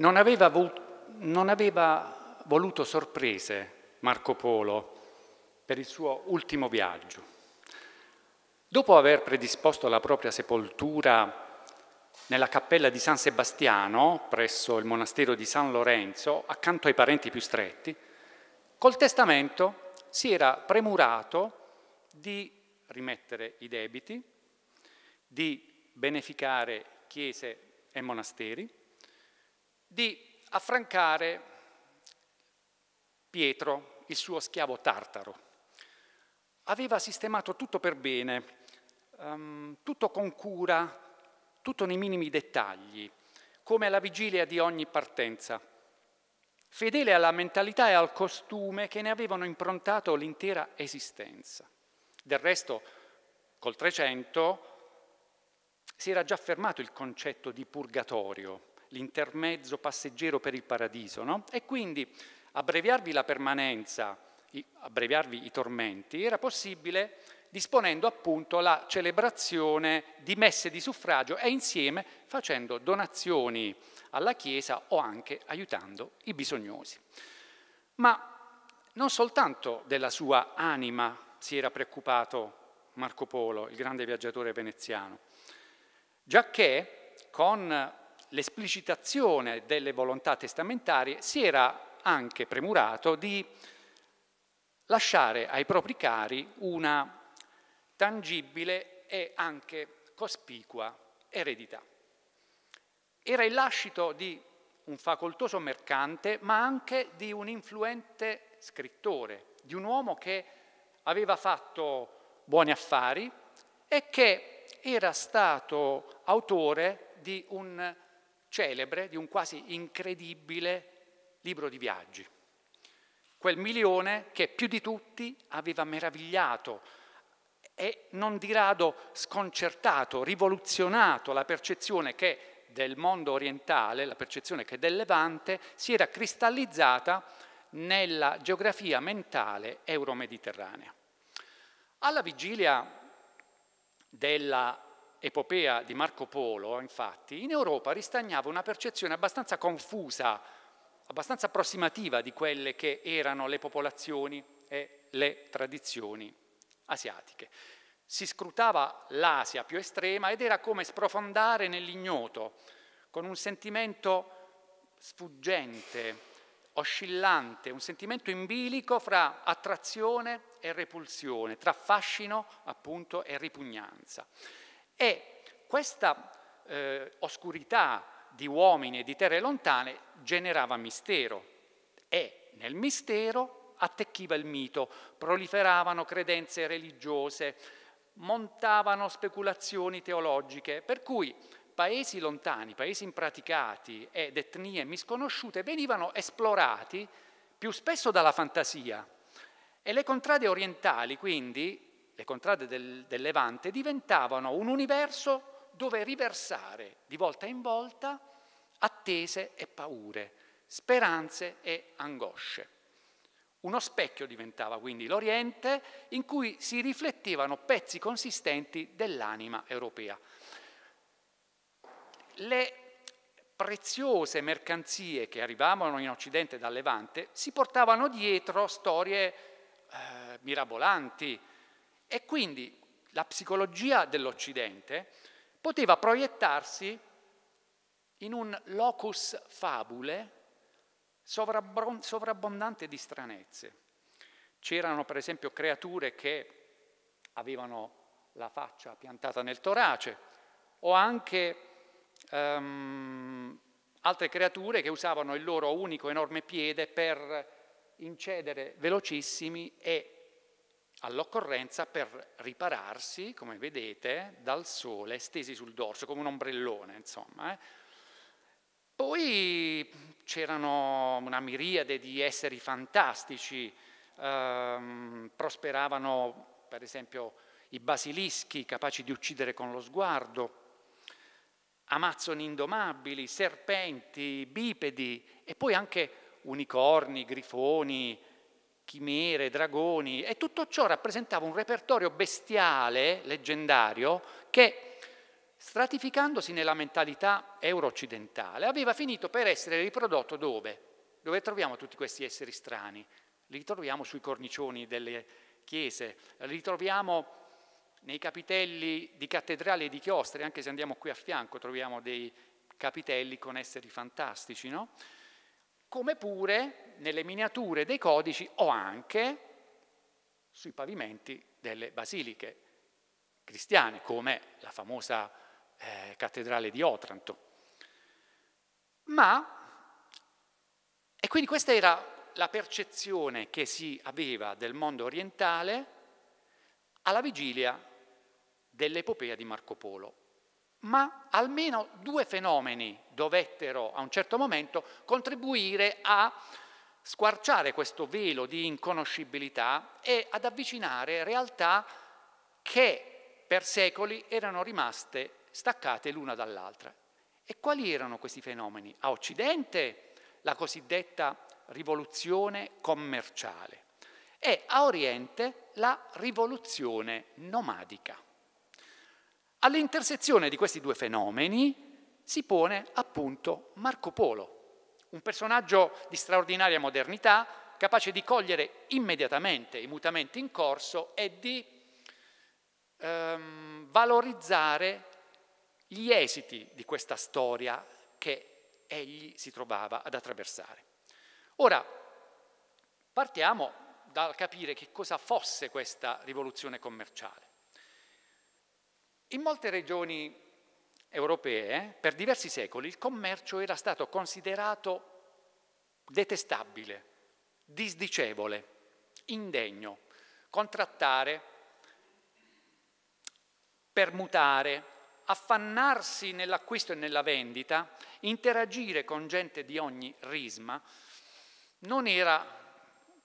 Non aveva, non aveva voluto sorprese Marco Polo per il suo ultimo viaggio. Dopo aver predisposto la propria sepoltura nella cappella di San Sebastiano, presso il monastero di San Lorenzo, accanto ai parenti più stretti, col testamento si era premurato di rimettere i debiti, di beneficare chiese e monasteri di affrancare Pietro, il suo schiavo tartaro. Aveva sistemato tutto per bene, um, tutto con cura, tutto nei minimi dettagli, come alla vigilia di ogni partenza, fedele alla mentalità e al costume che ne avevano improntato l'intera esistenza. Del resto, col Trecento si era già affermato il concetto di purgatorio, l'intermezzo passeggero per il paradiso. No? E quindi abbreviarvi la permanenza, abbreviarvi i tormenti, era possibile disponendo appunto la celebrazione di messe di suffragio e insieme facendo donazioni alla Chiesa o anche aiutando i bisognosi. Ma non soltanto della sua anima si era preoccupato Marco Polo, il grande viaggiatore veneziano, giacché con l'esplicitazione delle volontà testamentarie, si era anche premurato di lasciare ai propri cari una tangibile e anche cospicua eredità. Era il lascito di un facoltoso mercante, ma anche di un influente scrittore, di un uomo che aveva fatto buoni affari e che era stato autore di un celebre di un quasi incredibile libro di viaggi. Quel milione che più di tutti aveva meravigliato e non di rado sconcertato, rivoluzionato la percezione che del mondo orientale, la percezione che del Levante si era cristallizzata nella geografia mentale euromediterranea. Alla vigilia della epopea di Marco Polo, infatti, in Europa ristagnava una percezione abbastanza confusa, abbastanza approssimativa di quelle che erano le popolazioni e le tradizioni asiatiche. Si scrutava l'Asia più estrema ed era come sprofondare nell'ignoto, con un sentimento sfuggente, oscillante, un sentimento in bilico fra attrazione e repulsione, tra fascino appunto e ripugnanza. E questa eh, oscurità di uomini e di terre lontane generava mistero e nel mistero attecchiva il mito, proliferavano credenze religiose, montavano speculazioni teologiche, per cui paesi lontani, paesi impraticati ed etnie misconosciute venivano esplorati più spesso dalla fantasia. E le contrade orientali, quindi, le contrade del, del Levante, diventavano un universo dove riversare di volta in volta attese e paure, speranze e angosce. Uno specchio diventava quindi l'Oriente in cui si riflettevano pezzi consistenti dell'anima europea. Le preziose mercanzie che arrivavano in Occidente dal Levante si portavano dietro storie eh, mirabolanti, e quindi la psicologia dell'Occidente poteva proiettarsi in un locus fabule sovrabbondante di stranezze. C'erano per esempio creature che avevano la faccia piantata nel torace o anche um, altre creature che usavano il loro unico enorme piede per incedere velocissimi e all'occorrenza per ripararsi, come vedete, dal sole, stesi sul dorso, come un ombrellone, insomma. Eh. Poi c'erano una miriade di esseri fantastici, ehm, prosperavano per esempio i basilischi capaci di uccidere con lo sguardo, amazzoni indomabili, serpenti, bipedi e poi anche unicorni, grifoni, chimere, dragoni, e tutto ciò rappresentava un repertorio bestiale, leggendario, che stratificandosi nella mentalità euro-occidentale aveva finito per essere riprodotto dove? Dove troviamo tutti questi esseri strani? Li troviamo sui cornicioni delle chiese, li troviamo nei capitelli di cattedrali e di chiostri, anche se andiamo qui a fianco troviamo dei capitelli con esseri fantastici, no? come pure nelle miniature dei codici o anche sui pavimenti delle basiliche cristiane, come la famosa eh, cattedrale di Otranto. Ma, e quindi questa era la percezione che si aveva del mondo orientale alla vigilia dell'epopea di Marco Polo ma almeno due fenomeni dovettero a un certo momento contribuire a squarciare questo velo di inconoscibilità e ad avvicinare realtà che per secoli erano rimaste staccate l'una dall'altra. E quali erano questi fenomeni? A Occidente la cosiddetta rivoluzione commerciale e a Oriente la rivoluzione nomadica. All'intersezione di questi due fenomeni si pone appunto Marco Polo, un personaggio di straordinaria modernità, capace di cogliere immediatamente i mutamenti in corso e di ehm, valorizzare gli esiti di questa storia che egli si trovava ad attraversare. Ora, partiamo dal capire che cosa fosse questa rivoluzione commerciale. In molte regioni europee, per diversi secoli, il commercio era stato considerato detestabile, disdicevole, indegno. Contrattare, permutare, affannarsi nell'acquisto e nella vendita, interagire con gente di ogni risma, non era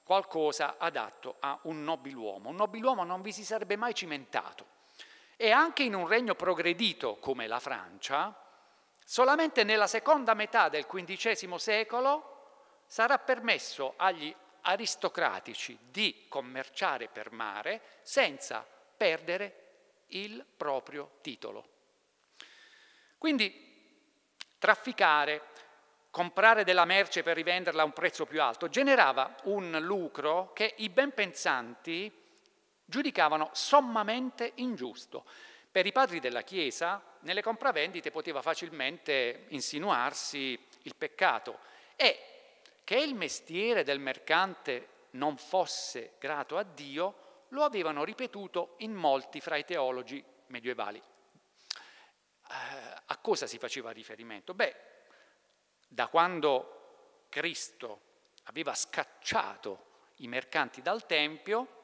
qualcosa adatto a un nobiluomo. Un nobiluomo non vi si sarebbe mai cimentato. E anche in un regno progredito come la Francia, solamente nella seconda metà del XV secolo sarà permesso agli aristocratici di commerciare per mare senza perdere il proprio titolo. Quindi trafficare, comprare della merce per rivenderla a un prezzo più alto, generava un lucro che i ben pensanti giudicavano sommamente ingiusto. Per i padri della Chiesa, nelle compravendite poteva facilmente insinuarsi il peccato e che il mestiere del mercante non fosse grato a Dio lo avevano ripetuto in molti fra i teologi medievali. Eh, a cosa si faceva riferimento? Beh, da quando Cristo aveva scacciato i mercanti dal Tempio,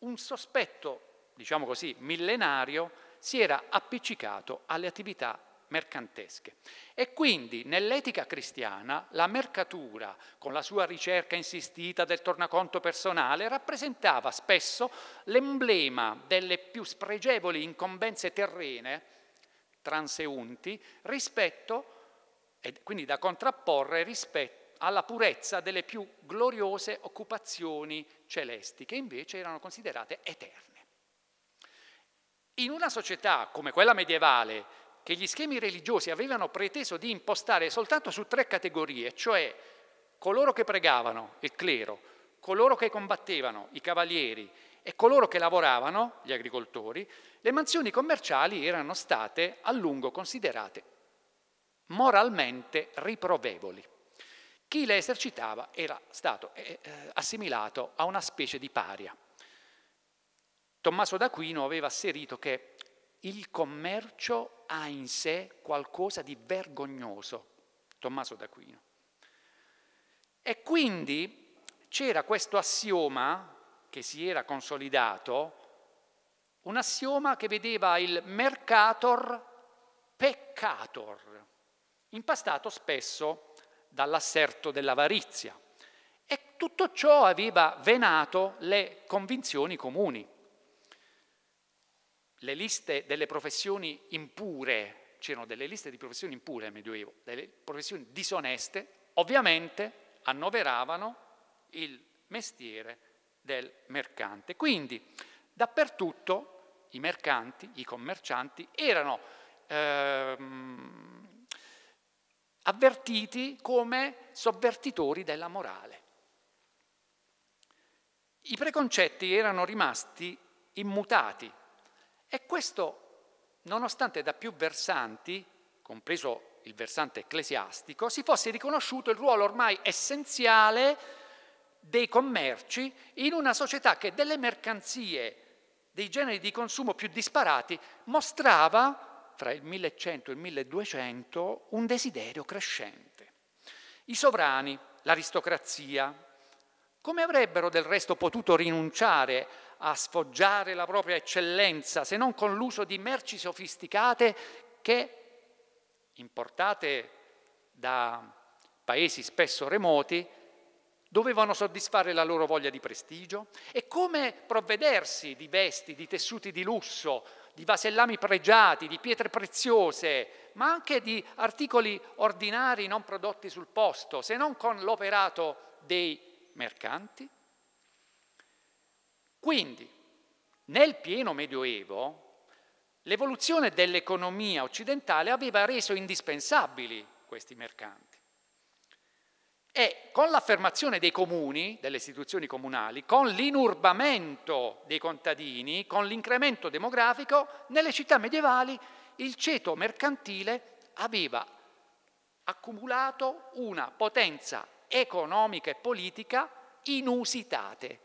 un sospetto, diciamo così, millenario si era appiccicato alle attività mercantesche. E quindi nell'etica cristiana la mercatura, con la sua ricerca insistita del tornaconto personale, rappresentava spesso l'emblema delle più spregevoli incombenze terrene, transeunti, rispetto, e quindi da contrapporre rispetto alla purezza delle più gloriose occupazioni celesti, che invece erano considerate eterne. In una società come quella medievale, che gli schemi religiosi avevano preteso di impostare soltanto su tre categorie, cioè coloro che pregavano, il clero, coloro che combattevano, i cavalieri, e coloro che lavoravano, gli agricoltori, le mansioni commerciali erano state a lungo considerate moralmente riprovevoli. Chi la esercitava era stato eh, eh, assimilato a una specie di paria. Tommaso d'Aquino aveva asserito che il commercio ha in sé qualcosa di vergognoso, Tommaso d'Aquino. E quindi c'era questo assioma che si era consolidato, un assioma che vedeva il mercator peccator, impastato spesso dall'asserto dell'avarizia. E tutto ciò aveva venato le convinzioni comuni. Le liste delle professioni impure, c'erano delle liste di professioni impure nel Medioevo, delle professioni disoneste, ovviamente annoveravano il mestiere del mercante. Quindi dappertutto i mercanti, i commercianti erano ehm, avvertiti come sovvertitori della morale. I preconcetti erano rimasti immutati e questo, nonostante da più versanti, compreso il versante ecclesiastico, si fosse riconosciuto il ruolo ormai essenziale dei commerci in una società che delle mercanzie, dei generi di consumo più disparati, mostrava tra il 1100 e il 1200 un desiderio crescente. I sovrani, l'aristocrazia, come avrebbero del resto potuto rinunciare a sfoggiare la propria eccellenza se non con l'uso di merci sofisticate che, importate da paesi spesso remoti, dovevano soddisfare la loro voglia di prestigio? E come provvedersi di vesti, di tessuti di lusso, di vasellami pregiati, di pietre preziose, ma anche di articoli ordinari non prodotti sul posto, se non con l'operato dei mercanti. Quindi, nel pieno Medioevo, l'evoluzione dell'economia occidentale aveva reso indispensabili questi mercanti. E con l'affermazione dei comuni, delle istituzioni comunali, con l'inurbamento dei contadini, con l'incremento demografico, nelle città medievali il ceto mercantile aveva accumulato una potenza economica e politica inusitate,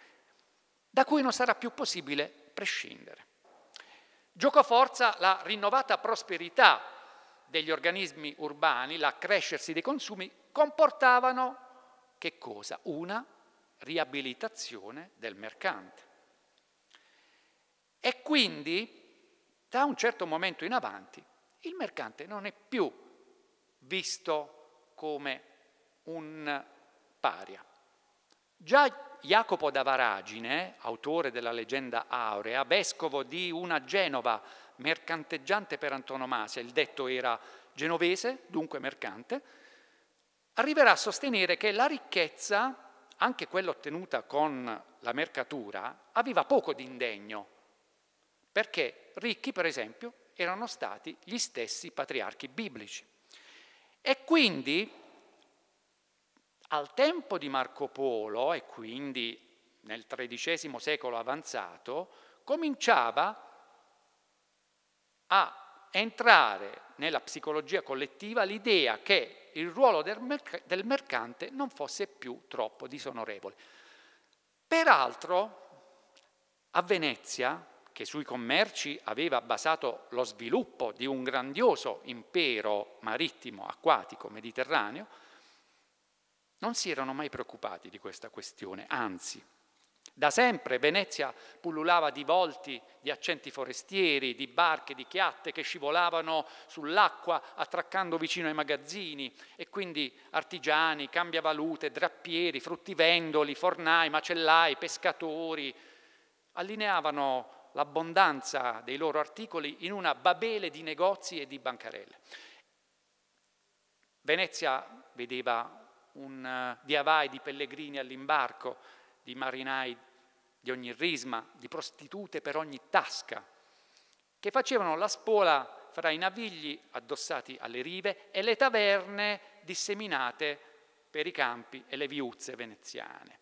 da cui non sarà più possibile prescindere. Giocoforza la rinnovata prosperità degli organismi urbani, l'accrescersi dei consumi, comportavano che cosa? Una riabilitazione del mercante. E quindi, da un certo momento in avanti, il mercante non è più visto come un paria. Già Jacopo da Varagine, autore della leggenda aurea, vescovo di una Genova mercanteggiante per antonomasia, il detto era genovese, dunque mercante, arriverà a sostenere che la ricchezza, anche quella ottenuta con la mercatura, aveva poco di indegno, perché ricchi, per esempio, erano stati gli stessi patriarchi biblici. E quindi al tempo di Marco Polo, e quindi nel XIII secolo avanzato, cominciava a entrare nella psicologia collettiva l'idea che il ruolo del, mercante non fosse più troppo disonorevole. Peraltro, a Venezia, che sui commerci aveva basato lo sviluppo di un grandioso impero marittimo, acquatico, mediterraneo, non si erano mai preoccupati di questa questione, anzi da sempre Venezia pullulava di volti, di accenti forestieri, di barche, di chiatte che scivolavano sull'acqua attraccando vicino ai magazzini e quindi artigiani, cambiavalute, drappieri, fruttivendoli, fornai, macellai, pescatori allineavano l'abbondanza dei loro articoli in una babele di negozi e di bancarelle. Venezia vedeva un eh, viavai di pellegrini all'imbarco di marinai di ogni risma, di prostitute per ogni tasca, che facevano la spola fra i navigli addossati alle rive e le taverne disseminate per i campi e le viuzze veneziane.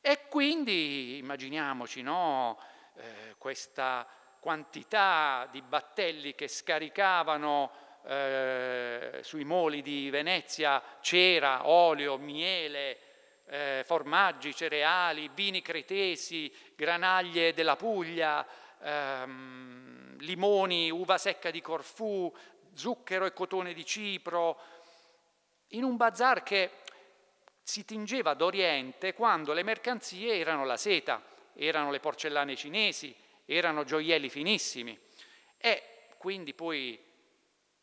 E quindi immaginiamoci no, eh, questa quantità di battelli che scaricavano eh, sui moli di Venezia cera, olio, miele, eh, formaggi, cereali, vini cretesi, granaglie della Puglia, ehm, limoni, uva secca di Corfù, zucchero e cotone di Cipro, in un bazar che si tingeva d'Oriente quando le mercanzie erano la seta, erano le porcellane cinesi, erano gioielli finissimi. E quindi poi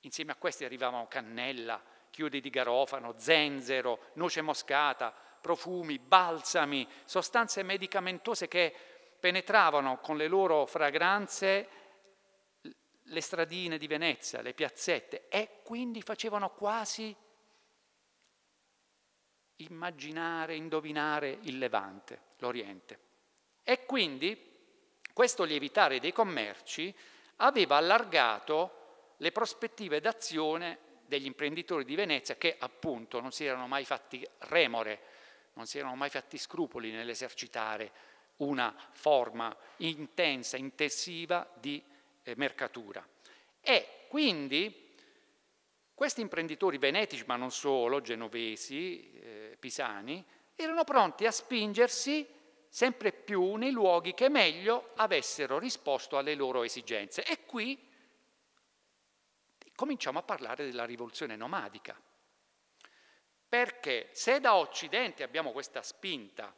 insieme a questi arrivavano cannella, chiudi di garofano, zenzero, noce moscata, profumi, balsami, sostanze medicamentose che penetravano con le loro fragranze le stradine di Venezia, le piazzette e quindi facevano quasi immaginare, indovinare il Levante, l'Oriente. E quindi questo lievitare dei commerci aveva allargato le prospettive d'azione degli imprenditori di Venezia che appunto non si erano mai fatti remore non si erano mai fatti scrupoli nell'esercitare una forma intensa, intensiva di eh, mercatura. E quindi questi imprenditori venetici, ma non solo, genovesi, eh, pisani, erano pronti a spingersi sempre più nei luoghi che meglio avessero risposto alle loro esigenze. E qui cominciamo a parlare della rivoluzione nomadica. Perché se da Occidente abbiamo questa spinta,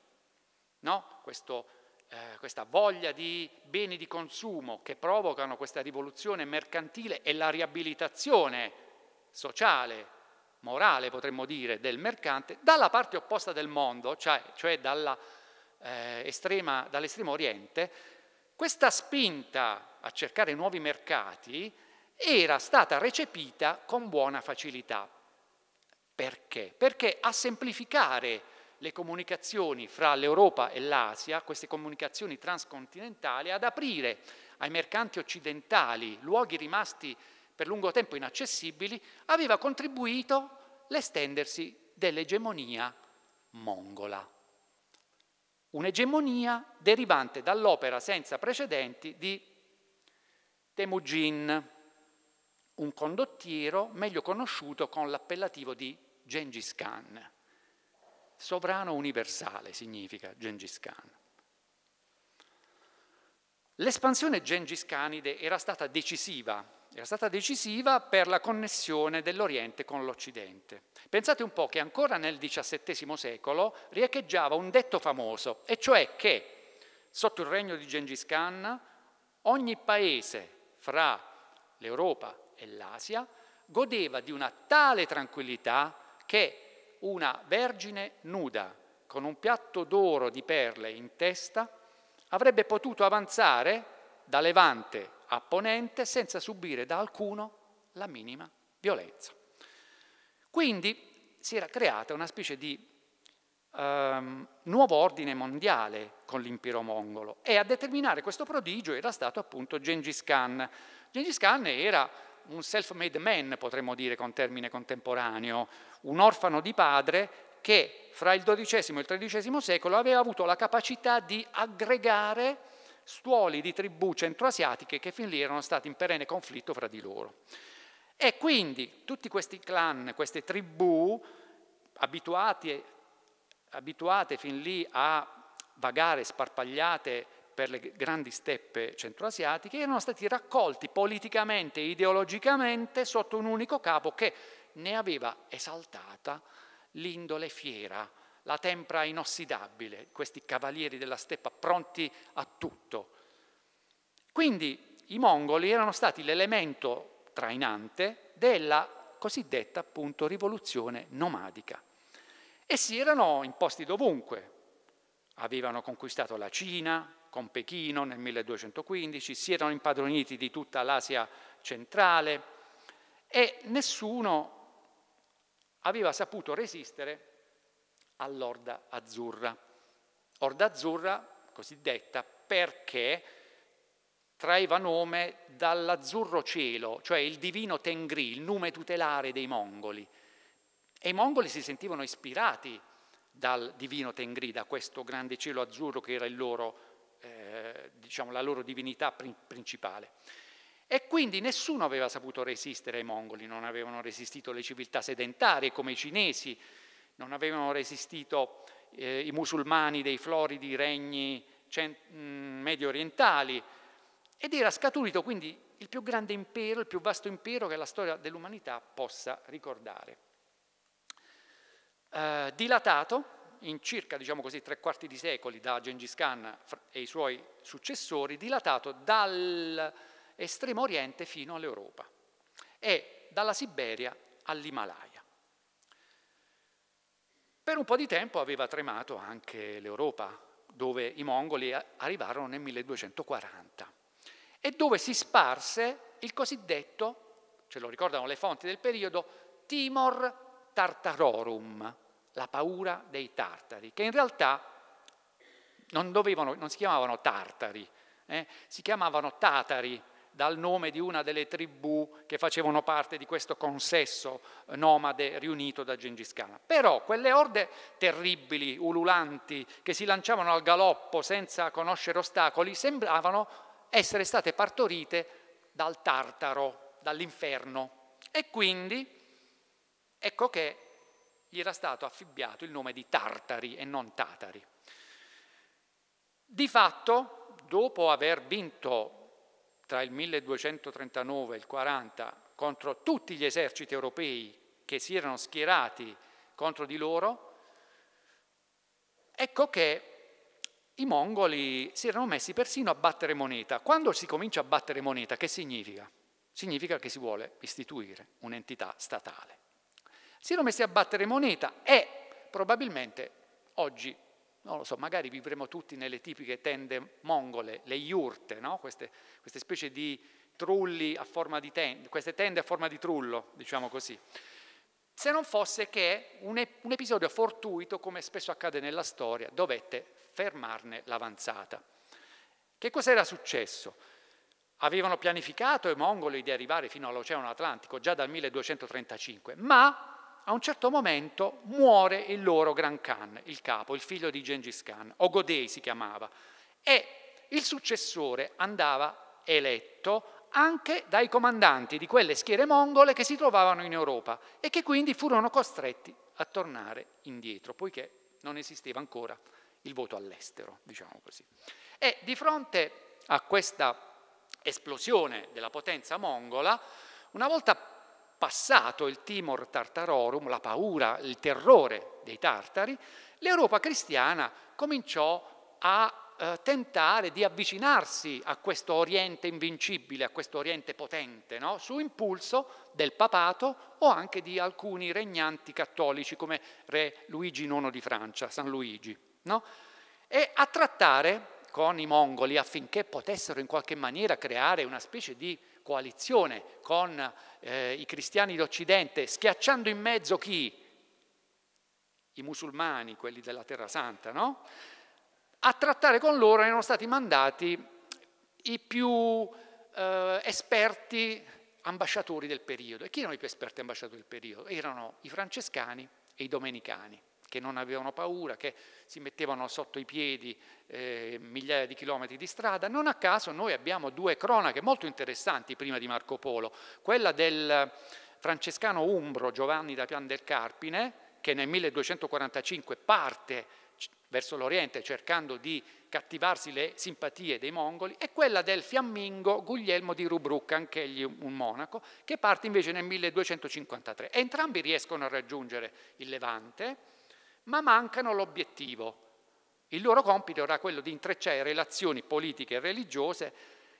no? Questo, eh, questa voglia di beni di consumo che provocano questa rivoluzione mercantile e la riabilitazione sociale, morale potremmo dire, del mercante, dalla parte opposta del mondo, cioè, cioè dalla, eh, estrema, dall'estremo oriente, questa spinta a cercare nuovi mercati era stata recepita con buona facilità. Perché? Perché a semplificare le comunicazioni fra l'Europa e l'Asia, queste comunicazioni transcontinentali, ad aprire ai mercanti occidentali luoghi rimasti per lungo tempo inaccessibili, aveva contribuito l'estendersi dell'egemonia mongola. Un'egemonia derivante dall'opera senza precedenti di Temujin, un condottiero meglio conosciuto con l'appellativo di Gengis Khan. Sovrano universale significa Gengis Khan. L'espansione gengiscanide era stata decisiva era stata decisiva per la connessione dell'Oriente con l'Occidente. Pensate un po' che ancora nel XVII secolo riecheggiava un detto famoso, e cioè che sotto il regno di Gengis Khan ogni paese fra l'Europa e l'Asia, godeva di una tale tranquillità che una vergine nuda, con un piatto d'oro di perle in testa, avrebbe potuto avanzare da levante a ponente senza subire da alcuno la minima violenza. Quindi si era creata una specie di ehm, nuovo ordine mondiale con l'impero mongolo e a determinare questo prodigio era stato appunto Gengis Khan. Gengis Khan era un self-made man, potremmo dire con termine contemporaneo, un orfano di padre che fra il XII e il XIII secolo aveva avuto la capacità di aggregare stuoli di tribù centroasiatiche che fin lì erano stati in perenne conflitto fra di loro. E quindi tutti questi clan, queste tribù, abituati, abituate fin lì a vagare sparpagliate per le grandi steppe centroasiatiche, erano stati raccolti politicamente e ideologicamente sotto un unico capo che ne aveva esaltata l'indole fiera, la tempra inossidabile, questi cavalieri della steppa pronti a tutto. Quindi i mongoli erano stati l'elemento trainante della cosiddetta appunto rivoluzione nomadica e si erano imposti dovunque. Avevano conquistato la Cina, con Pechino nel 1215, si erano impadroniti di tutta l'Asia centrale e nessuno aveva saputo resistere all'Orda Azzurra. Orda Azzurra cosiddetta perché traeva nome dall'azzurro cielo, cioè il divino Tengri, il nome tutelare dei mongoli. E i mongoli si sentivano ispirati dal divino Tengri, da questo grande cielo azzurro che era il loro eh, diciamo, la loro divinità principale. E quindi nessuno aveva saputo resistere ai mongoli, non avevano resistito le civiltà sedentarie come i cinesi, non avevano resistito eh, i musulmani dei floridi regni mm, medio orientali ed era scaturito quindi il più grande impero, il più vasto impero che la storia dell'umanità possa ricordare. Eh, dilatato, in circa diciamo così, tre quarti di secoli da Gengis Khan e i suoi successori, dilatato dall'estremo oriente fino all'Europa e dalla Siberia all'Himalaya. Per un po' di tempo aveva tremato anche l'Europa, dove i mongoli arrivarono nel 1240 e dove si sparse il cosiddetto, ce lo ricordano le fonti del periodo, Timor Tartarorum, la paura dei tartari, che in realtà non, dovevano, non si chiamavano tartari, eh, si chiamavano tatari dal nome di una delle tribù che facevano parte di questo consesso eh, nomade riunito da Gengis Khan. Però quelle orde terribili, ululanti, che si lanciavano al galoppo senza conoscere ostacoli, sembravano essere state partorite dal tartaro, dall'inferno. E quindi ecco che gli era stato affibbiato il nome di Tartari e non Tatari. Di fatto, dopo aver vinto tra il 1239 e il 40 contro tutti gli eserciti europei che si erano schierati contro di loro, ecco che i mongoli si erano messi persino a battere moneta. Quando si comincia a battere moneta, che significa? Significa che si vuole istituire un'entità statale siano messi a battere moneta e probabilmente oggi, non lo so, magari vivremo tutti nelle tipiche tende mongole, le yurte, no? queste, queste, specie di trulli a forma di tende, queste tende a forma di trullo, diciamo così. Se non fosse che un, un episodio fortuito, come spesso accade nella storia, dovette fermarne l'avanzata. Che cos'era successo? Avevano pianificato i mongoli di arrivare fino all'Oceano Atlantico già dal 1235, ma a un certo momento muore il loro Gran Khan, il capo, il figlio di Gengis Khan, Ogodei si chiamava, e il successore andava eletto anche dai comandanti di quelle schiere mongole che si trovavano in Europa e che quindi furono costretti a tornare indietro, poiché non esisteva ancora il voto all'estero, diciamo così. E di fronte a questa esplosione della potenza mongola, una volta passato il timor tartarorum, la paura, il terrore dei tartari, l'Europa cristiana cominciò a eh, tentare di avvicinarsi a questo Oriente invincibile, a questo Oriente potente, no? su impulso del papato o anche di alcuni regnanti cattolici come re Luigi IX di Francia, San Luigi, no? e a trattare con i mongoli affinché potessero in qualche maniera creare una specie di coalizione con eh, i cristiani d'Occidente, schiacciando in mezzo chi? I musulmani, quelli della Terra Santa, no? A trattare con loro erano stati mandati i più eh, esperti ambasciatori del periodo. E chi erano i più esperti ambasciatori del periodo? Erano i francescani e i domenicani che non avevano paura, che si mettevano sotto i piedi eh, migliaia di chilometri di strada. Non a caso noi abbiamo due cronache molto interessanti prima di Marco Polo, quella del francescano umbro Giovanni da Pian del Carpine, che nel 1245 parte verso l'Oriente cercando di cattivarsi le simpatie dei mongoli, e quella del fiammingo Guglielmo di Rubrucca, anch'egli un monaco, che parte invece nel 1253. entrambi riescono a raggiungere il Levante, ma mancano l'obiettivo. Il loro compito era quello di intrecciare relazioni politiche e religiose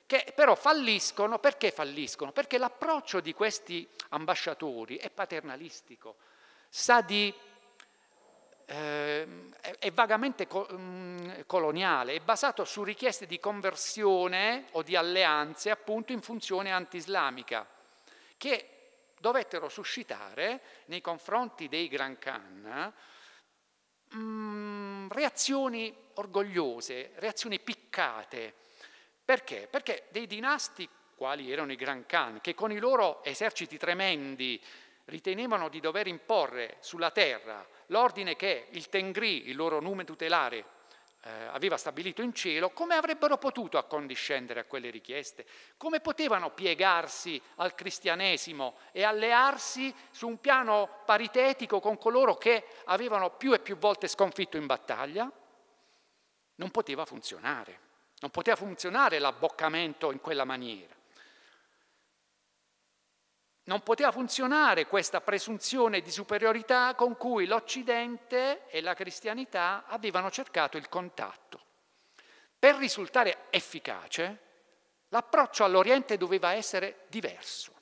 che però falliscono. Perché falliscono? Perché l'approccio di questi ambasciatori è paternalistico, sa di eh, è vagamente mm, coloniale, è basato su richieste di conversione o di alleanze appunto in funzione antislamica, che dovettero suscitare nei confronti dei Gran Khan mh, mm, reazioni orgogliose, reazioni piccate. Perché? Perché dei dinasti, quali erano i Gran Khan, che con i loro eserciti tremendi ritenevano di dover imporre sulla terra l'ordine che il Tengri, il loro nome tutelare, eh, aveva stabilito in cielo, come avrebbero potuto accondiscendere a quelle richieste? Come potevano piegarsi al cristianesimo e allearsi su un piano paritetico con coloro che avevano più e più volte sconfitto in battaglia? Non poteva funzionare, non poteva funzionare l'abboccamento in quella maniera. Non poteva funzionare questa presunzione di superiorità con cui l'Occidente e la cristianità avevano cercato il contatto. Per risultare efficace, l'approccio all'Oriente doveva essere diverso.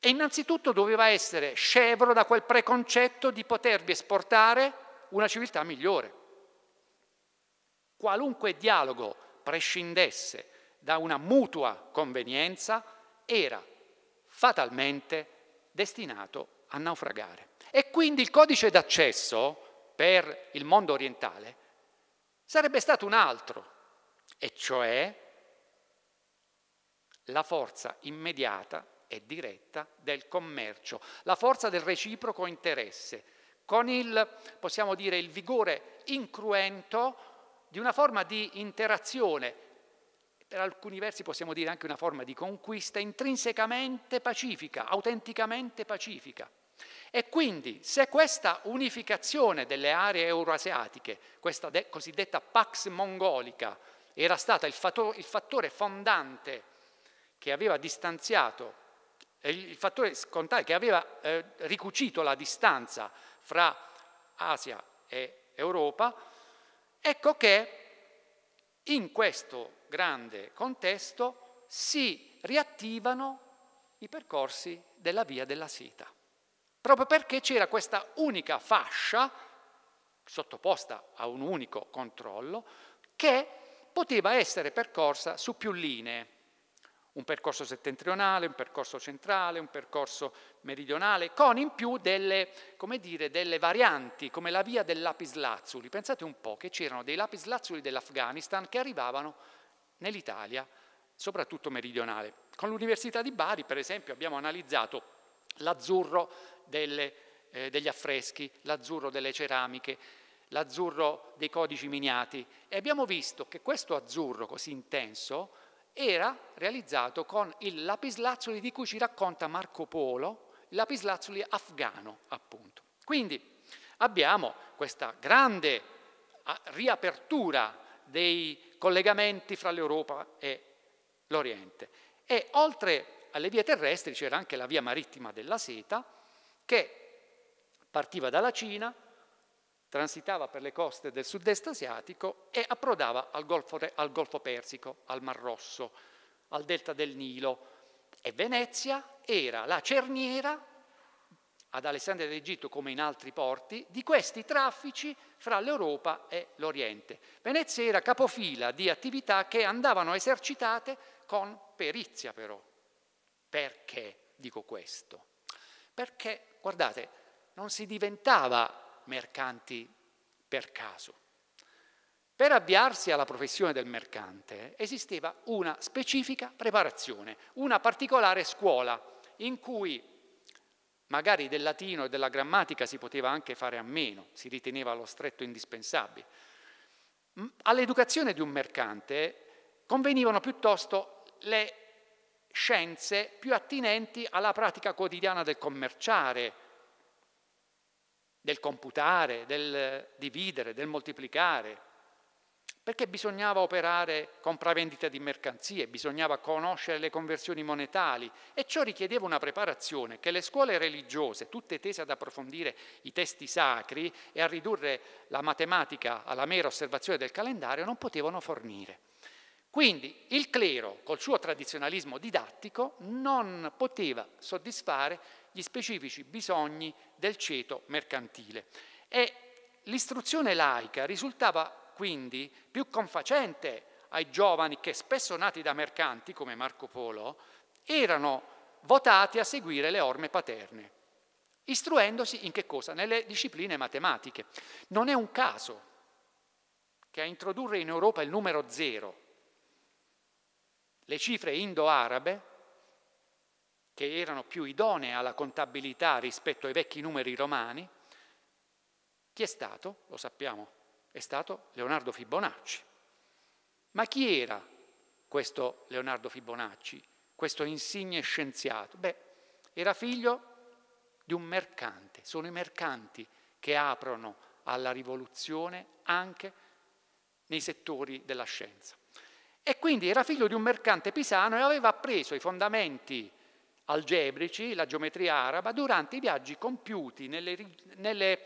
E innanzitutto doveva essere scevro da quel preconcetto di potervi esportare una civiltà migliore. Qualunque dialogo prescindesse da una mutua convenienza era fatalmente destinato a naufragare. E quindi il codice d'accesso per il mondo orientale sarebbe stato un altro, e cioè la forza immediata e diretta del commercio, la forza del reciproco interesse, con il, possiamo dire, il vigore incruento di una forma di interazione per alcuni versi possiamo dire anche una forma di conquista intrinsecamente pacifica, autenticamente pacifica. E quindi se questa unificazione delle aree euroasiatiche, questa de- cosiddetta Pax Mongolica, era stata il, fatto- il fattore fondante che aveva distanziato, il fattore scontato che aveva eh, ricucito la distanza fra Asia e Europa, ecco che in questo grande contesto si riattivano i percorsi della via della Sita, proprio perché c'era questa unica fascia sottoposta a un unico controllo che poteva essere percorsa su più linee un percorso settentrionale, un percorso centrale, un percorso meridionale, con in più delle, dire, delle varianti, come la via del lapislazzuli. Pensate un po' che c'erano dei lapislazzuli dell'Afghanistan che arrivavano nell'Italia, soprattutto meridionale. Con l'Università di Bari, per esempio, abbiamo analizzato l'azzurro delle, eh, degli affreschi, l'azzurro delle ceramiche, l'azzurro dei codici miniati e abbiamo visto che questo azzurro così intenso era realizzato con il lapislazzuli di cui ci racconta Marco Polo, il lapislazzuli afgano appunto. Quindi abbiamo questa grande ah, riapertura dei collegamenti fra l'Europa e l'Oriente e oltre alle vie terrestri c'era anche la via marittima della seta che partiva dalla Cina, transitava per le coste del sud-est asiatico e approdava al Golfo, al Golfo Persico, al Mar Rosso, al delta del Nilo. E Venezia era la cerniera ad Alessandria d'Egitto come in altri porti, di questi traffici fra l'Europa e l'Oriente. Venezia era capofila di attività che andavano esercitate con perizia però. Perché dico questo? Perché, guardate, non si diventava mercanti per caso. Per avviarsi alla professione del mercante esisteva una specifica preparazione, una particolare scuola in cui magari del latino e della grammatica si poteva anche fare a meno, si riteneva lo stretto indispensabile. All'educazione di un mercante convenivano piuttosto le scienze più attinenti alla pratica quotidiana del commerciare, del computare, del dividere, del moltiplicare, perché bisognava operare compravendita di mercanzie, bisognava conoscere le conversioni monetali e ciò richiedeva una preparazione che le scuole religiose, tutte tese ad approfondire i testi sacri e a ridurre la matematica alla mera osservazione del calendario, non potevano fornire. Quindi il clero, col suo tradizionalismo didattico, non poteva soddisfare gli specifici bisogni del ceto mercantile. E l'istruzione laica risultava quindi più confacente ai giovani che spesso nati da mercanti come Marco Polo erano votati a seguire le orme paterne, istruendosi in che cosa? Nelle discipline matematiche. Non è un caso che a introdurre in Europa il numero zero, le cifre indo-arabe, che erano più idonee alla contabilità rispetto ai vecchi numeri romani, chi è stato? Lo sappiamo, è stato Leonardo Fibonacci. Ma chi era questo Leonardo Fibonacci, questo insigne scienziato? Beh, era figlio di un mercante, sono i mercanti che aprono alla rivoluzione anche nei settori della scienza. E quindi era figlio di un mercante pisano e aveva appreso i fondamenti algebrici, la geometria araba, durante i viaggi compiuti nelle, nelle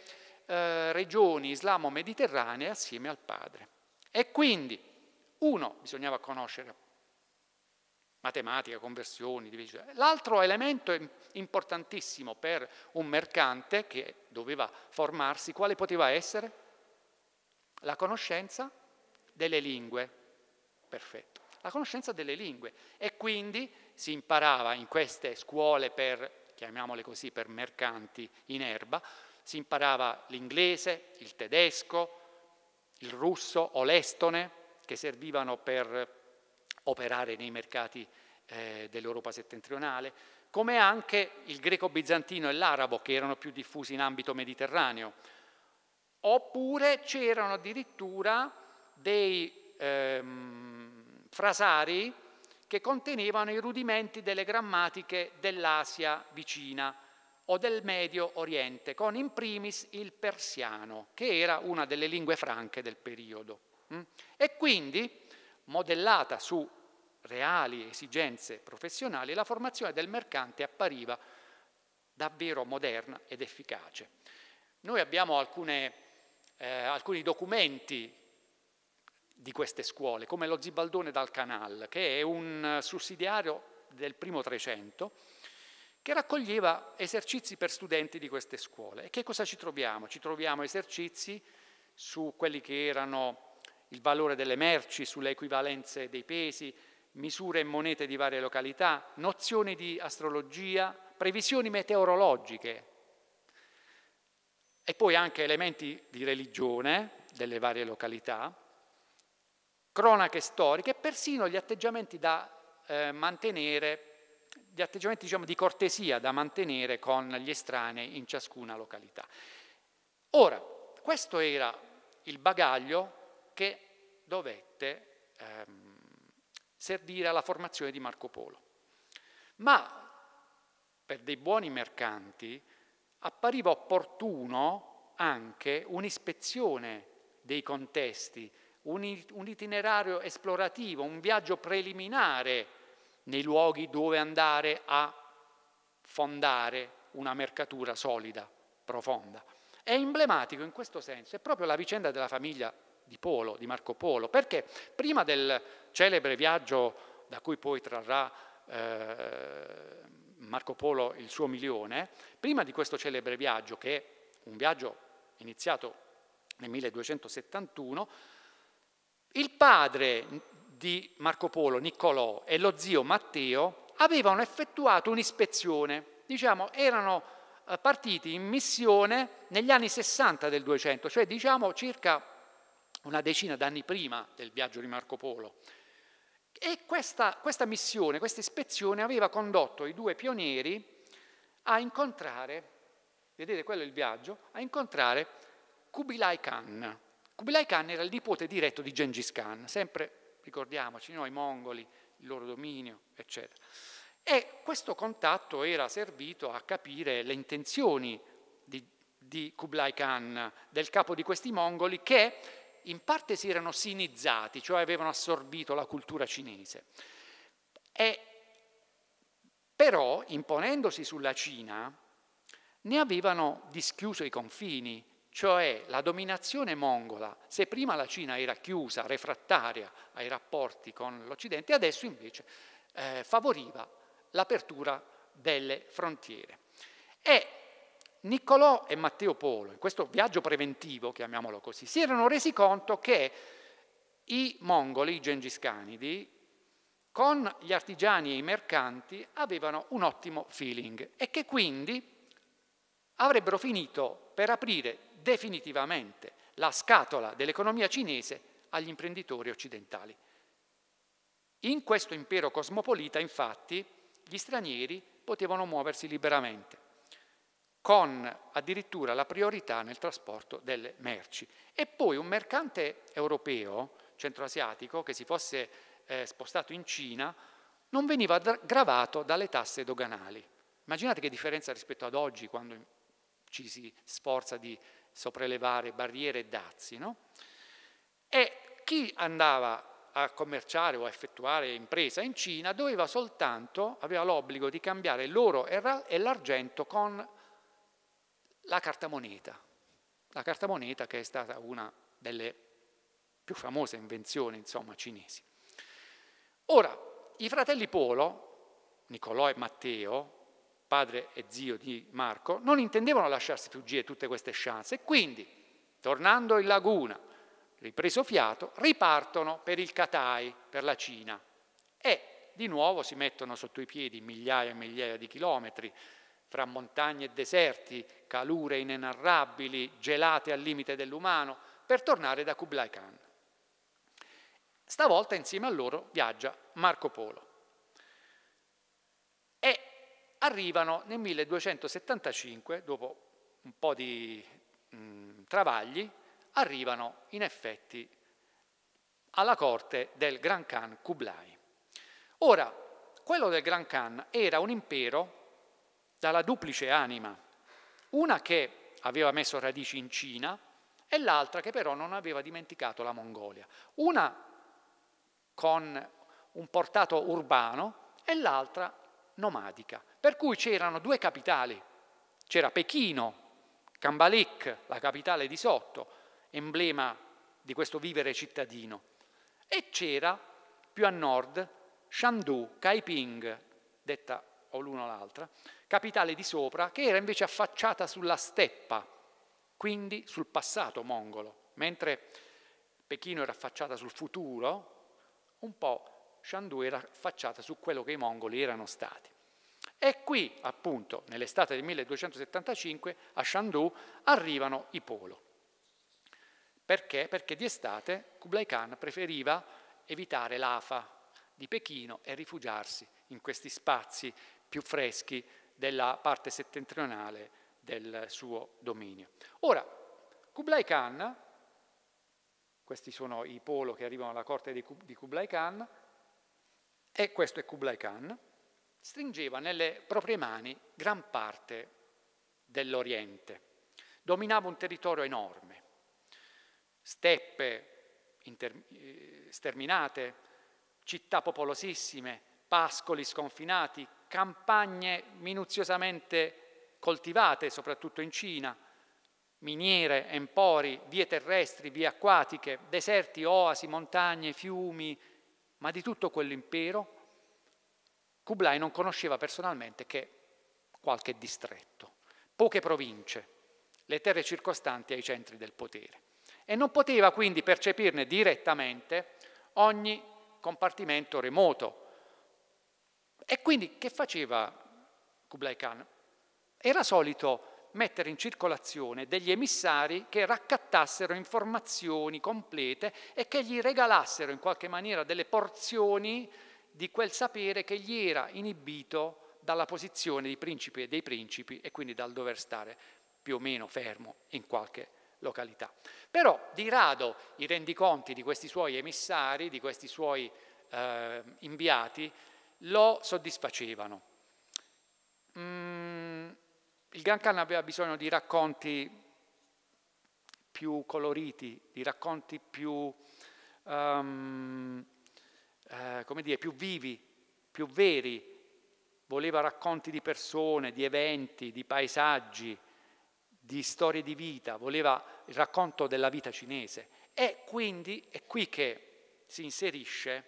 eh, regioni islamo-mediterranee assieme al padre. E quindi, uno, bisognava conoscere matematica, conversioni, divisione. L'altro elemento importantissimo per un mercante che doveva formarsi, quale poteva essere? La conoscenza delle lingue. Perfetto. La conoscenza delle lingue. E quindi si imparava in queste scuole per, chiamiamole così, per mercanti in erba, si imparava l'inglese, il tedesco, il russo o l'estone, che servivano per operare nei mercati eh, dell'Europa settentrionale, come anche il greco bizantino e l'arabo, che erano più diffusi in ambito mediterraneo. Oppure c'erano addirittura dei ehm, frasari che contenevano i rudimenti delle grammatiche dell'Asia vicina o del Medio Oriente, con in primis il persiano, che era una delle lingue franche del periodo. Mm? E quindi, modellata su reali esigenze professionali, la formazione del mercante appariva davvero moderna ed efficace. Noi abbiamo alcune, eh, alcuni documenti di queste scuole, come lo Zibaldone dal Canal, che è un sussidiario del primo Trecento, che raccoglieva esercizi per studenti di queste scuole. E che cosa ci troviamo? Ci troviamo esercizi su quelli che erano il valore delle merci, sulle equivalenze dei pesi, misure e monete di varie località, nozioni di astrologia, previsioni meteorologiche e poi anche elementi di religione delle varie località cronache storiche e persino gli atteggiamenti da eh, mantenere, gli atteggiamenti diciamo, di cortesia da mantenere con gli estranei in ciascuna località. Ora, questo era il bagaglio che dovette ehm, servire alla formazione di Marco Polo. Ma per dei buoni mercanti appariva opportuno anche un'ispezione dei contesti un itinerario esplorativo, un viaggio preliminare nei luoghi dove andare a fondare una mercatura solida, profonda. È emblematico in questo senso, è proprio la vicenda della famiglia di Polo, di Marco Polo, perché prima del celebre viaggio da cui poi trarrà eh, Marco Polo il suo milione, prima di questo celebre viaggio, che è un viaggio iniziato nel 1271, il padre di Marco Polo, Niccolò, e lo zio Matteo avevano effettuato un'ispezione, diciamo, erano eh, partiti in missione negli anni 60 del 200, cioè diciamo circa una decina d'anni prima del viaggio di Marco Polo. E questa, questa missione, questa ispezione aveva condotto i due pionieri a incontrare, vedete quello è il viaggio, a incontrare Kubilai Khan, Kublai Khan era il nipote diretto di Gengis Khan, sempre ricordiamoci noi mongoli, il loro dominio, eccetera. E questo contatto era servito a capire le intenzioni di, di Kublai Khan, del capo di questi mongoli, che in parte si erano sinizzati, cioè avevano assorbito la cultura cinese. E però, imponendosi sulla Cina, ne avevano dischiuso i confini, cioè la dominazione mongola, se prima la Cina era chiusa, refrattaria ai rapporti con l'Occidente, adesso invece eh, favoriva l'apertura delle frontiere. E Niccolò e Matteo Polo, in questo viaggio preventivo, chiamiamolo così, si erano resi conto che i mongoli, i gengiscanidi, con gli artigiani e i mercanti avevano un ottimo feeling e che quindi avrebbero finito per aprire definitivamente la scatola dell'economia cinese agli imprenditori occidentali. In questo impero cosmopolita, infatti, gli stranieri potevano muoversi liberamente, con addirittura la priorità nel trasporto delle merci. E poi un mercante europeo, centroasiatico, che si fosse eh, spostato in Cina, non veniva gravato dalle tasse doganali. Immaginate che differenza rispetto ad oggi, quando ci si sforza di sopraelevare barriere e dazi, no? e chi andava a commerciare o a effettuare impresa in Cina doveva soltanto, aveva l'obbligo di cambiare l'oro e l'argento con la carta moneta. la carta moneta che è stata una delle più famose invenzioni insomma, cinesi. Ora, i fratelli Polo, Nicolò e Matteo, padre e zio di Marco, non intendevano lasciarsi fuggire tutte queste chance e quindi, tornando in laguna, ripreso fiato, ripartono per il Katai, per la Cina e di nuovo si mettono sotto i piedi migliaia e migliaia di chilometri fra montagne e deserti, calure inenarrabili, gelate al limite dell'umano, per tornare da Kublai Khan. Stavolta insieme a loro viaggia Marco Polo arrivano nel 1275, dopo un po' di mh, mm, travagli, arrivano in effetti alla corte del Gran Khan Kublai. Ora, quello del Gran Khan era un impero dalla duplice anima, una che aveva messo radici in Cina e l'altra che però non aveva dimenticato la Mongolia, una con un portato urbano e l'altra nomadica, per cui c'erano due capitali, c'era Pechino, Cambalec, la capitale di Sotto, emblema di questo vivere cittadino, e c'era più a nord Shandu, Kaiping, detta o l'una o l'altra, capitale di sopra, che era invece affacciata sulla steppa, quindi sul passato mongolo, mentre Pechino era affacciata sul futuro, un po' Shandu era affacciata su quello che i mongoli erano stati. E qui, appunto, nell'estate del 1275 a Shandu arrivano i Polo. Perché? Perché di estate Kublai Khan preferiva evitare l'afa di Pechino e rifugiarsi in questi spazi più freschi della parte settentrionale del suo dominio. Ora, Kublai Khan, questi sono i polo che arrivano alla corte di Kublai Khan, e questo è Kublai Khan, stringeva nelle proprie mani gran parte dell'Oriente, dominava un territorio enorme, steppe inter- eh, sterminate, città popolosissime, pascoli sconfinati, campagne minuziosamente coltivate, soprattutto in Cina, miniere, empori, vie terrestri, vie acquatiche, deserti, oasi, montagne, fiumi, ma di tutto quell'impero Kublai non conosceva personalmente che qualche distretto, poche province, le terre circostanti ai centri del potere. E non poteva quindi percepirne direttamente ogni compartimento remoto. E quindi che faceva Kublai Khan? Era solito mettere in circolazione degli emissari che raccattassero informazioni complete e che gli regalassero in qualche maniera delle porzioni di quel sapere che gli era inibito dalla posizione di principe e dei principi e quindi dal dover stare più o meno fermo in qualche località. Però di rado i rendiconti di questi suoi emissari, di questi suoi eh, inviati, lo soddisfacevano. Mm il Gran Khan aveva bisogno di racconti più coloriti, di racconti più, um, eh, come dire, più vivi, più veri. Voleva racconti di persone, di eventi, di paesaggi, di storie di vita, voleva il racconto della vita cinese. E quindi è qui che si inserisce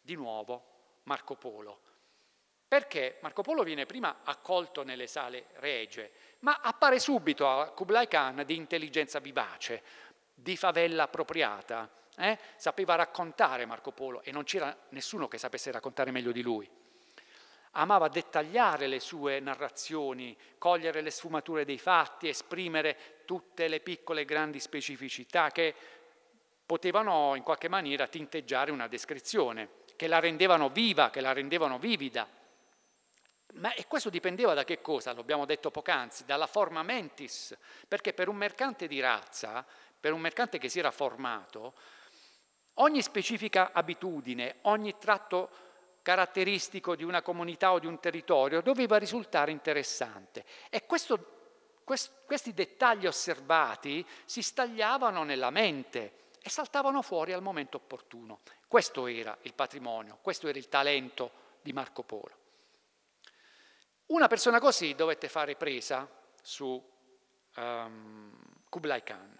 di nuovo Marco Polo. Perché Marco Polo viene prima accolto nelle sale regie, ma appare subito a Kublai Khan di intelligenza vivace, di favella appropriata. Eh? Sapeva raccontare Marco Polo e non c'era nessuno che sapesse raccontare meglio di lui. Amava dettagliare le sue narrazioni, cogliere le sfumature dei fatti, esprimere tutte le piccole e grandi specificità che potevano in qualche maniera tinteggiare una descrizione, che la rendevano viva, che la rendevano vivida. Ma e questo dipendeva da che cosa? L'abbiamo detto poc'anzi, dalla forma mentis, perché per un mercante di razza, per un mercante che si era formato, ogni specifica abitudine, ogni tratto caratteristico di una comunità o di un territorio doveva risultare interessante. E questo, quest, questi dettagli osservati si stagliavano nella mente e saltavano fuori al momento opportuno. Questo era il patrimonio, questo era il talento di Marco Polo. Una persona così dovette fare presa su um, Kublai Khan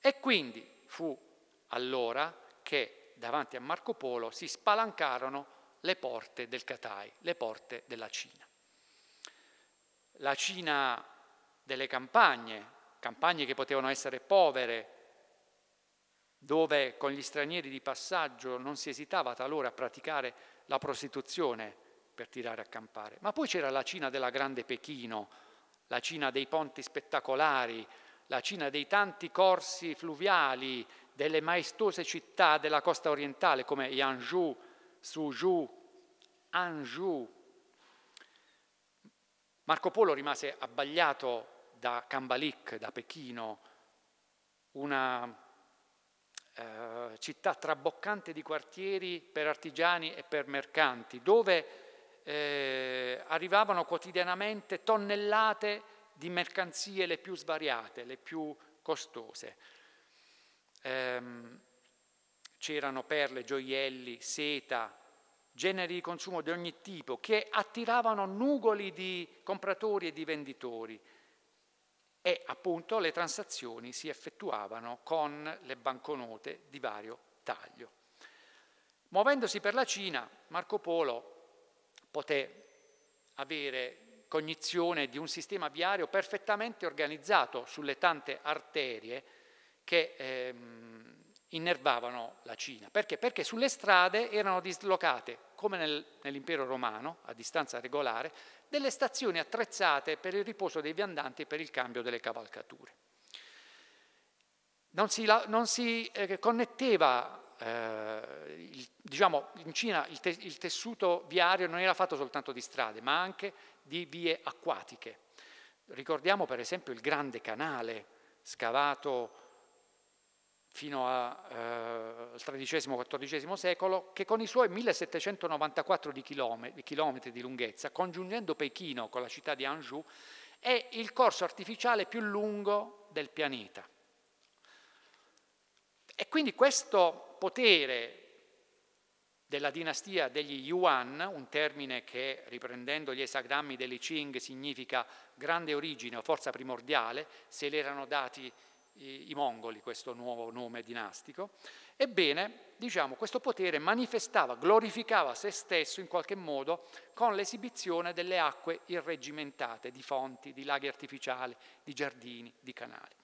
e quindi fu allora che davanti a Marco Polo si spalancarono le porte del Katai, le porte della Cina. La Cina delle campagne, campagne che potevano essere povere, dove con gli stranieri di passaggio non si esitava talora a praticare la prostituzione per tirare a campare. Ma poi c'era la Cina della Grande Pechino, la Cina dei ponti spettacolari, la Cina dei tanti corsi fluviali, delle maestose città della costa orientale come Yangzhou, Suzhou, Anjou. Marco Polo rimase abbagliato da Cambalik, da Pechino, una eh, città traboccante di quartieri per artigiani e per mercanti, dove eh, arrivavano quotidianamente tonnellate di mercanzie le più svariate, le più costose. Ehm, c'erano perle, gioielli, seta, generi di consumo di ogni tipo che attiravano nugoli di compratori e di venditori e appunto le transazioni si effettuavano con le banconote di vario taglio. Muovendosi per la Cina, Marco Polo poté avere cognizione di un sistema viario perfettamente organizzato sulle tante arterie che ehm, innervavano la Cina. Perché? Perché sulle strade erano dislocate, come nel, nell'impero romano, a distanza regolare, delle stazioni attrezzate per il riposo dei viandanti e per il cambio delle cavalcature. Non si, non si eh, connetteva eh, il, diciamo, in Cina il, te, il, tessuto viario non era fatto soltanto di strade, ma anche di vie acquatiche. Ricordiamo per esempio il grande canale scavato fino a, eh, al XIII-XIV secolo, che con i suoi 1794 di chilometri, chilometri di lunghezza, congiungendo Pechino con la città di Anzhou, è il corso artificiale più lungo del pianeta. E quindi questo potere della dinastia degli Yuan, un termine che riprendendo gli esagrammi delle Qing significa grande origine o forza primordiale, se le erano dati i, i mongoli questo nuovo nome dinastico, ebbene, diciamo, questo potere manifestava, glorificava se stesso in qualche modo con l'esibizione delle acque irreggimentate, di fonti, di laghi artificiali, di giardini, di canali.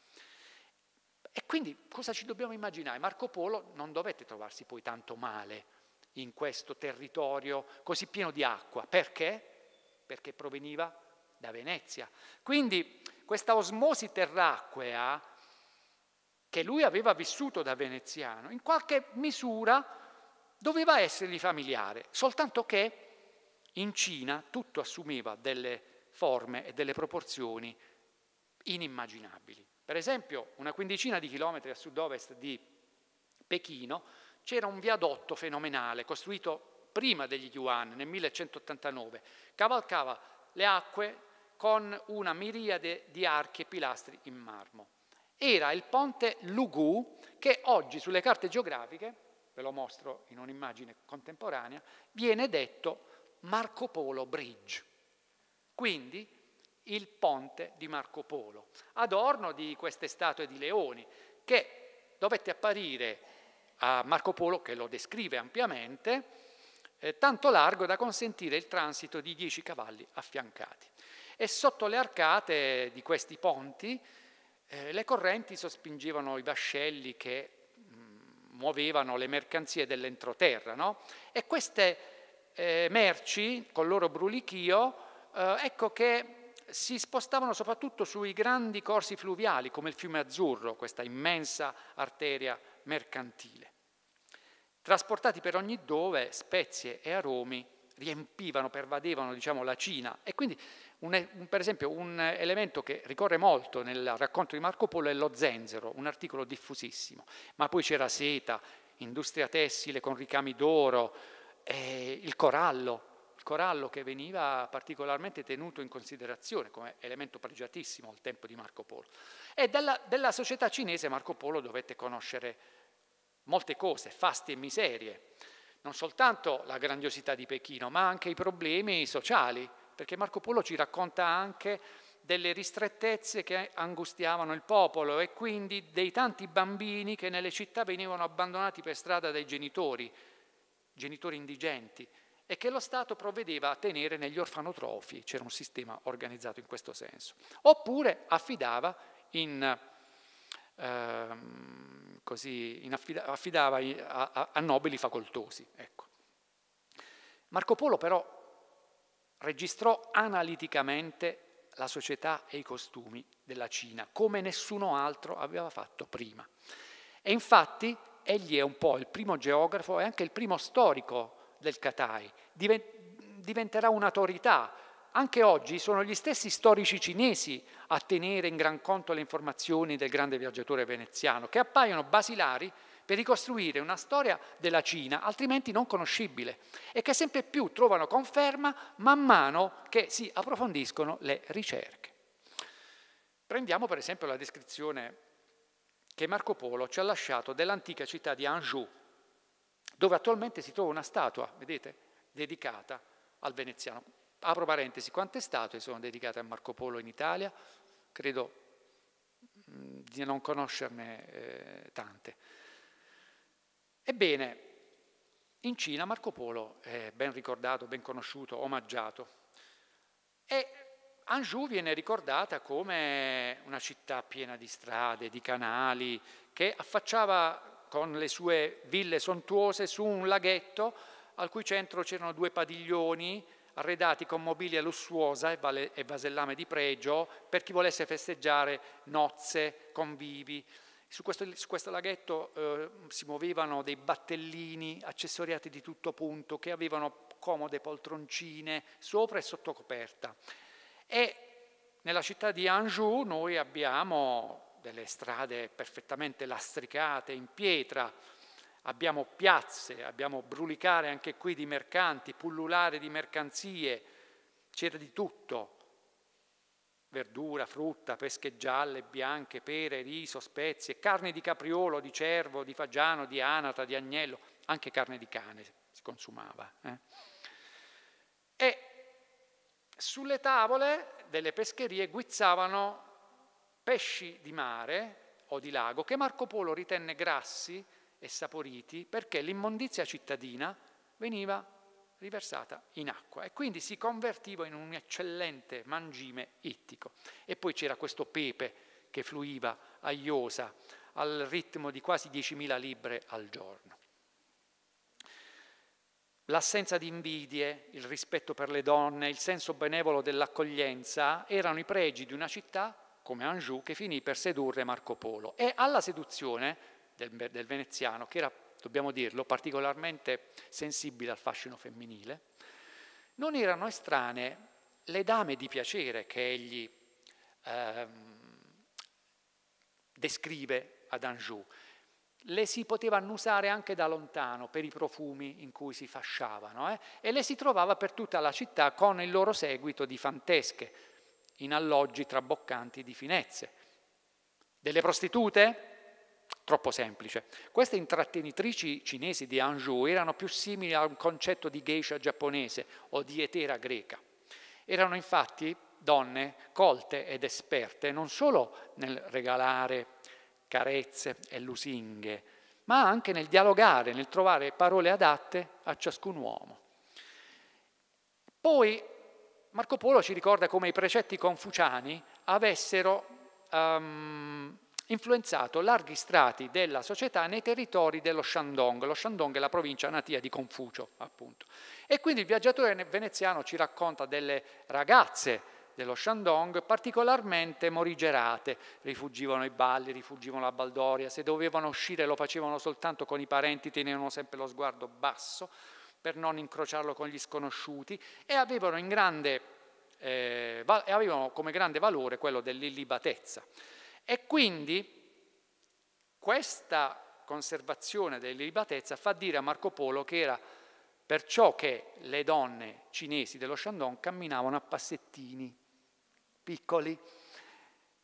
E quindi cosa ci dobbiamo immaginare? Marco Polo non dovette trovarsi poi tanto male in questo territorio così pieno di acqua. Perché? Perché proveniva da Venezia. Quindi questa osmosi terracquea che lui aveva vissuto da veneziano, in qualche misura doveva essergli familiare, soltanto che in Cina tutto assumeva delle forme e delle proporzioni inimmaginabili. Per esempio, una quindicina di chilometri a sud-ovest di Pechino c'era un viadotto fenomenale costruito prima degli Yuan nel 1189. Cavalcava le acque con una miriade di archi e pilastri in marmo. Era il ponte Lugu che oggi sulle carte geografiche, ve lo mostro in un'immagine contemporanea, viene detto Marco Polo Bridge. Quindi il ponte di Marco Polo, adorno di queste statue di leoni, che dovette apparire a Marco Polo, che lo descrive ampiamente, eh, tanto largo da consentire il transito di dieci cavalli affiancati. E sotto le arcate di questi ponti eh, le correnti sospingevano i vascelli che mh, mm, muovevano le mercanzie dell'entroterra, no? E queste eh, merci, col loro brulichio, eh, ecco che si spostavano soprattutto sui grandi corsi fluviali come il fiume Azzurro, questa immensa arteria mercantile. Trasportati per ogni dove, spezie e aromi riempivano, pervadevano diciamo, la Cina e quindi un, un, per esempio un elemento che ricorre molto nel racconto di Marco Polo è lo zenzero, un articolo diffusissimo, ma poi c'era seta, industria tessile con ricami d'oro, eh, il corallo, corallo che veniva particolarmente tenuto in considerazione come elemento pregiatissimo al tempo di Marco Polo. E della, della società cinese Marco Polo dovette conoscere molte cose, fasti e miserie, non soltanto la grandiosità di Pechino, ma anche i problemi sociali, perché Marco Polo ci racconta anche delle ristrettezze che angustiavano il popolo e quindi dei tanti bambini che nelle città venivano abbandonati per strada dai genitori, genitori indigenti, e che lo Stato provvedeva a tenere negli orfanotrofi, c'era un sistema organizzato in questo senso, oppure affidava in, ehm, così, in affida, affidava a, a, a, nobili facoltosi. Ecco. Marco Polo però registrò analiticamente la società e i costumi della Cina, come nessuno altro aveva fatto prima. E infatti egli è un po' il primo geografo e anche il primo storico del Katai, diventerà un'autorità. Anche oggi sono gli stessi storici cinesi a tenere in gran conto le informazioni del grande viaggiatore veneziano, che appaiono basilari per ricostruire una storia della Cina altrimenti non conoscibile e che sempre più trovano conferma man mano che si approfondiscono le ricerche. Prendiamo per esempio la descrizione che Marco Polo ci ha lasciato dell'antica città di Anjou, dove attualmente si trova una statua, vedete, dedicata al veneziano. Apro parentesi, quante statue sono dedicate a Marco Polo in Italia? Credo mm, di non conoscerne eh, tante. Ebbene, in Cina Marco Polo è ben ricordato, ben conosciuto, omaggiato e Anzhou viene ricordata come una città piena di strade, di canali, che affacciava con le sue ville sontuose su un laghetto al cui centro c'erano due padiglioni arredati con mobilia lussuosa e vasellame di pregio per chi volesse festeggiare nozze, convivi. Su questo, su questo laghetto eh, si muovevano dei battellini accessoriati di tutto punto che avevano comode poltroncine sopra e sotto coperta. E nella città di Anjou noi abbiamo delle strade perfettamente lastricate in pietra, abbiamo piazze, abbiamo brulicare anche qui di mercanti, pullulare di mercanzie, c'era di tutto, verdura, frutta, pesche gialle, bianche, pere, riso, spezie, carne di capriolo, di cervo, di fagiano, di anatra, di agnello, anche carne di cane si consumava. Eh. E sulle tavole delle pescherie guizzavano pesci di mare o di lago che Marco Polo ritenne grassi e saporiti perché l'immondizia cittadina veniva riversata in acqua e quindi si convertiva in un eccellente mangime ittico. E poi c'era questo pepe che fluiva a Iosa al ritmo di quasi 10.000 libre al giorno. L'assenza di invidie, il rispetto per le donne, il senso benevolo dell'accoglienza erano i pregi di una città come Anjou, che finì per sedurre Marco Polo. E alla seduzione del, del veneziano, che era, dobbiamo dirlo, particolarmente sensibile al fascino femminile, non erano estranee le dame di piacere che egli ehm, descrive ad Anjou. Le si poteva annusare anche da lontano per i profumi in cui si fasciavano eh? e le si trovava per tutta la città con il loro seguito di fantesche, in alloggi traboccanti di finezze. Delle prostitute? Troppo semplice. Queste intrattenitrici cinesi di Anjou erano più simili a un concetto di geisha giapponese o di etera greca. Erano infatti donne colte ed esperte non solo nel regalare carezze e lusinghe, ma anche nel dialogare, nel trovare parole adatte a ciascun uomo. Poi Marco Polo ci ricorda come i precetti confuciani avessero um, influenzato larghi strati della società nei territori dello Shandong. Lo Shandong è la provincia natia di Confucio, appunto. E quindi il viaggiatore veneziano ci racconta delle ragazze dello Shandong particolarmente morigerate. Rifugivano i balli, rifugivano la baldoria, se dovevano uscire lo facevano soltanto con i parenti, tenevano sempre lo sguardo basso, per non incrociarlo con gli sconosciuti e avevano, grande, eh, avevano come grande valore quello dell'illibatezza. E quindi questa conservazione dell'illibatezza fa dire a Marco Polo che era perciò che le donne cinesi dello Shandong camminavano a passettini piccoli,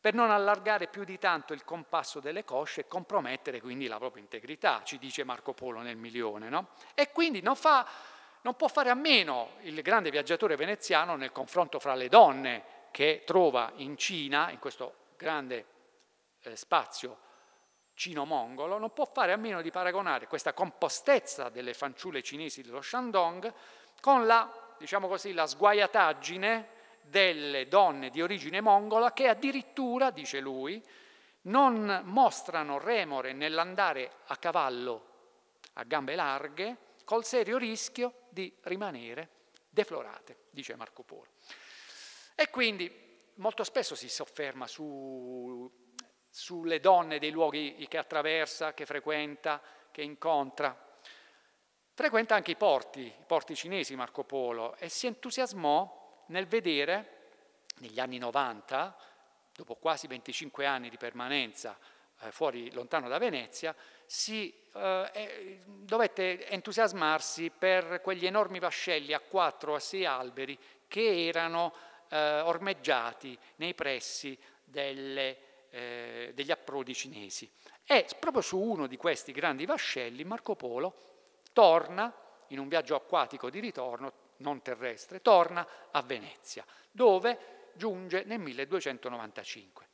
per non allargare più di tanto il compasso delle cosce e compromettere quindi la propria integrità, ci dice Marco Polo nel milione. No? E quindi non, fa, non può fare a meno il grande viaggiatore veneziano nel confronto fra le donne che trova in Cina, in questo grande eh, spazio cino-mongolo, non può fare a meno di paragonare questa compostezza delle fanciulle cinesi dello Shandong con la, diciamo così, la sguaiataggine delle donne di origine mongola che addirittura, dice lui, non mostrano remore nell'andare a cavallo a gambe larghe, col serio rischio di rimanere deflorate, dice Marco Polo. E quindi molto spesso si sofferma su, sulle donne dei luoghi che attraversa, che frequenta, che incontra. Frequenta anche i porti, i porti cinesi Marco Polo, e si entusiasmò nel vedere negli anni 90, dopo quasi 25 anni di permanenza eh, fuori lontano da Venezia, si eh, eh dovette entusiasmarsi per quegli enormi vascelli a 4 o a 6 alberi che erano eh, ormeggiati nei pressi delle, eh, degli approdi cinesi. E proprio su uno di questi grandi vascelli Marco Polo torna, in un viaggio acquatico di ritorno, non terrestre, torna a Venezia, dove giunge nel 1295.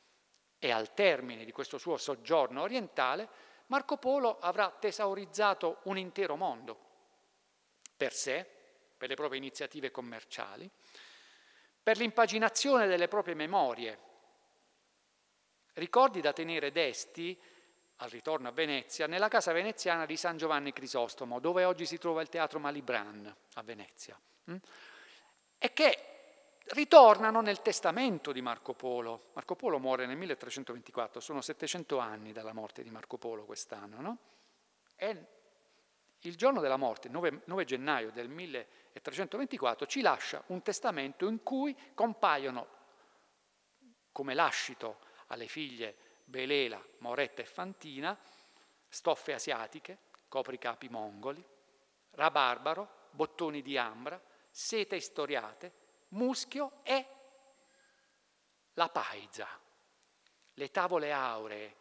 E al termine di questo suo soggiorno orientale, Marco Polo avrà tesaurizzato un intero mondo, per sé, per le proprie iniziative commerciali, per l'impaginazione delle proprie memorie, ricordi da tenere desti al ritorno a Venezia, nella casa veneziana di San Giovanni Crisostomo, dove oggi si trova il teatro Malibran a Venezia, mm? e che ritornano nel testamento di Marco Polo. Marco Polo muore nel 1324, sono 700 anni dalla morte di Marco Polo quest'anno, no? E il giorno della morte, 9, 9 gennaio del 1324, ci lascia un testamento in cui compaiono come lascito alle figlie Belela, Moretta e Fantina, stoffe asiatiche, copricapi mongoli, rabarbaro, bottoni di ambra, sete istoriate, muschio e la paisa, le tavole auree,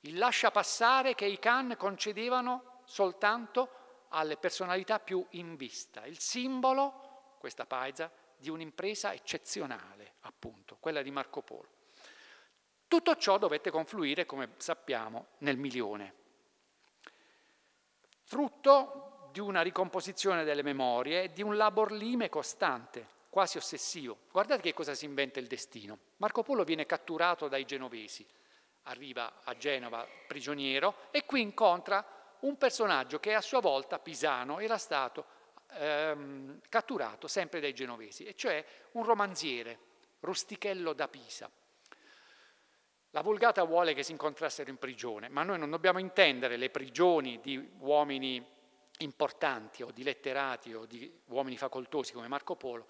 il lascia passare che i Khan concedevano soltanto alle personalità più in vista, il simbolo, questa paisa, di un'impresa eccezionale, appunto, quella di Marco Polo. Tutto ciò dovette confluire, come sappiamo, nel milione. Frutto di una ricomposizione delle memorie e di un labor lime costante, quasi ossessivo. Guardate che cosa si inventa il destino. Marco Polo viene catturato dai genovesi, arriva a Genova prigioniero e qui incontra un personaggio che a sua volta, Pisano, era stato ehm, catturato sempre dai genovesi, e cioè un romanziere, Rustichello da Pisa la Vulgata vuole che si incontrassero in prigione, ma noi non dobbiamo intendere le prigioni di uomini importanti o di letterati o di uomini facoltosi come Marco Polo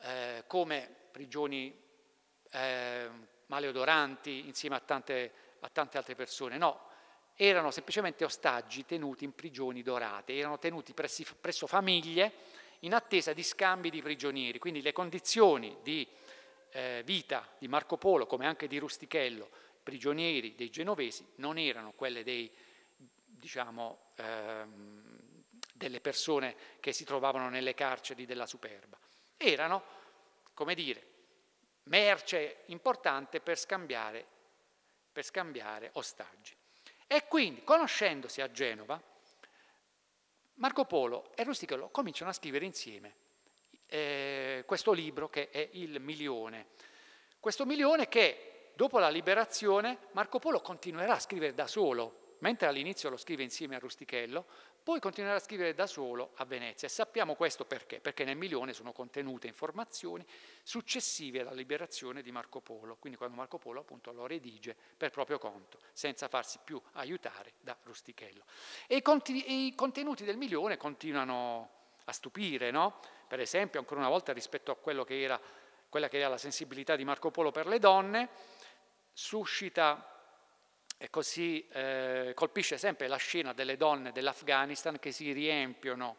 eh, come prigioni eh, maleodoranti insieme a tante, a tante altre persone. No, erano semplicemente ostaggi tenuti in prigioni dorate, erano tenuti presso famiglie in attesa di scambi di prigionieri, quindi le condizioni di eh, vita di Marco Polo, come anche di Rustichello, prigionieri dei genovesi, non erano quelle dei, diciamo, ehm, delle persone che si trovavano nelle carceri della Superba. Erano, come dire, merce importante per scambiare, per scambiare ostaggi. E quindi, conoscendosi a Genova, Marco Polo e Rustichello cominciano a scrivere insieme eh, questo libro che è Il Milione. Questo milione che dopo la liberazione Marco Polo continuerà a scrivere da solo, mentre all'inizio lo scrive insieme a Rustichello, poi continuerà a scrivere da solo a Venezia. E sappiamo questo perché? Perché nel milione sono contenute informazioni successive alla liberazione di Marco Polo, quindi quando Marco Polo appunto lo redige per proprio conto, senza farsi più aiutare da Rustichello. E i, contenuti del milione continuano a stupire, no? per esempio, ancora una volta rispetto a che era, quella che era la sensibilità di Marco Polo per le donne, suscita e così eh, colpisce sempre la scena delle donne dell'Afghanistan che si riempiono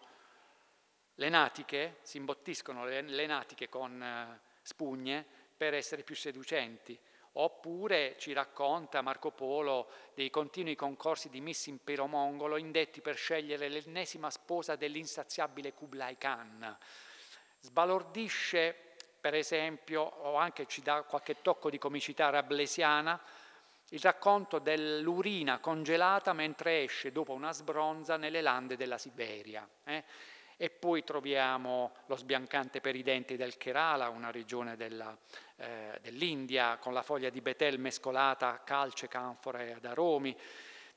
le natiche, si imbottiscono le, le natiche con eh, spugne per essere più seducenti. Oppure ci racconta Marco Polo dei continui concorsi di Miss Impero Mongolo indetti per scegliere l'ennesima sposa dell'insaziabile Kublai Khan. Sbalordisce, per esempio, o anche ci dà qualche tocco di comicità rablesiana, il racconto dell'urina congelata mentre esce dopo una sbronza nelle lande della Siberia. Eh? E poi troviamo lo sbiancante per i denti del Kerala, una regione della, eh, dell'India, con la foglia di betel mescolata a calce, canfore ad aromi.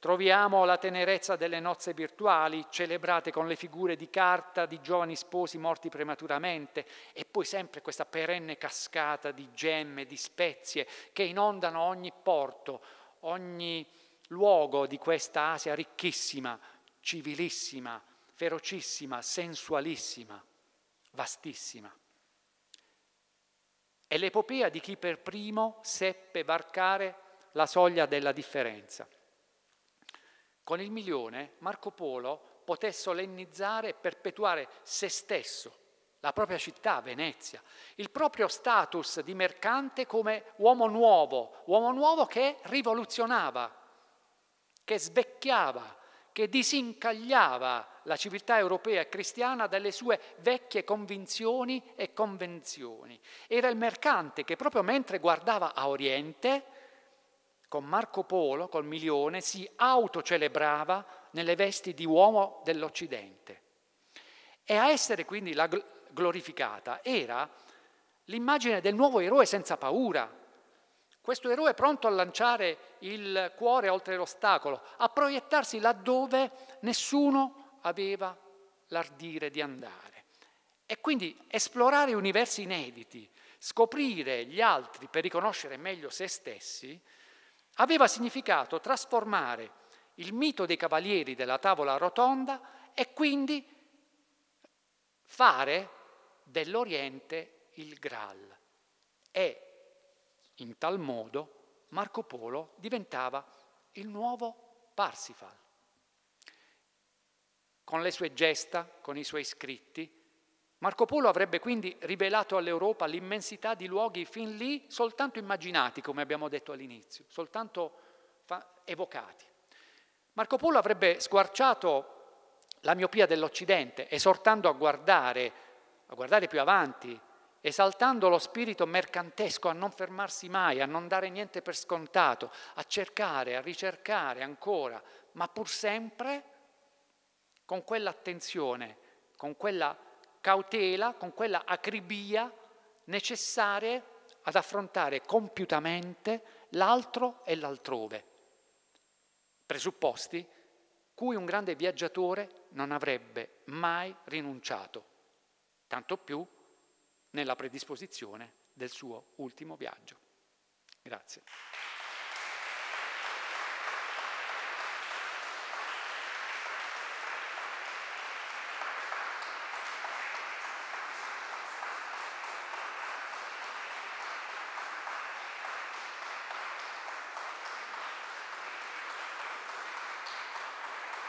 Troviamo la tenerezza delle nozze virtuali, celebrate con le figure di carta di giovani sposi morti prematuramente, e poi sempre questa perenne cascata di gemme, di spezie che inondano ogni porto, ogni luogo di questa Asia ricchissima, civilissima, ferocissima, sensualissima, vastissima. È l'epopea di chi per primo seppe varcare la soglia della differenza. Con il milione Marco Polo poté solennizzare e perpetuare se stesso, la propria città, Venezia, il proprio status di mercante come uomo nuovo, uomo nuovo che rivoluzionava, che svecchiava, che disincagliava la civiltà europea e cristiana dalle sue vecchie convinzioni e convenzioni. Era il mercante che proprio mentre guardava a Oriente, con Marco Polo, col milione, si autocelebrava nelle vesti di uomo dell'Occidente. E a essere quindi glorificata era l'immagine del nuovo eroe senza paura, questo eroe è pronto a lanciare il cuore oltre l'ostacolo, a proiettarsi laddove nessuno aveva l'ardire di andare. E quindi esplorare universi inediti, scoprire gli altri per riconoscere meglio se stessi, aveva significato trasformare il mito dei cavalieri della tavola rotonda e quindi fare dell'Oriente il Graal e in tal modo Marco Polo diventava il nuovo Parsifal. Con le sue gesta, con i suoi scritti, Marco Polo avrebbe quindi rivelato all'Europa l'immensità di luoghi fin lì soltanto immaginati, come abbiamo detto all'inizio, soltanto evocati. Marco Polo avrebbe squarciato la miopia dell'Occidente, esortando a guardare, a guardare più avanti, esaltando lo spirito mercantesco a non fermarsi mai, a non dare niente per scontato, a cercare, a ricercare ancora, ma pur sempre con quell'attenzione, con quella cautela, con quella acribia necessarie ad affrontare compiutamente l'altro e l'altrove, presupposti cui un grande viaggiatore non avrebbe mai rinunciato, tanto più nella predisposizione del suo ultimo viaggio. Grazie.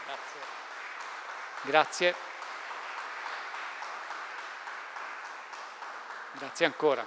Grazie. Grazie. Grazie ancora.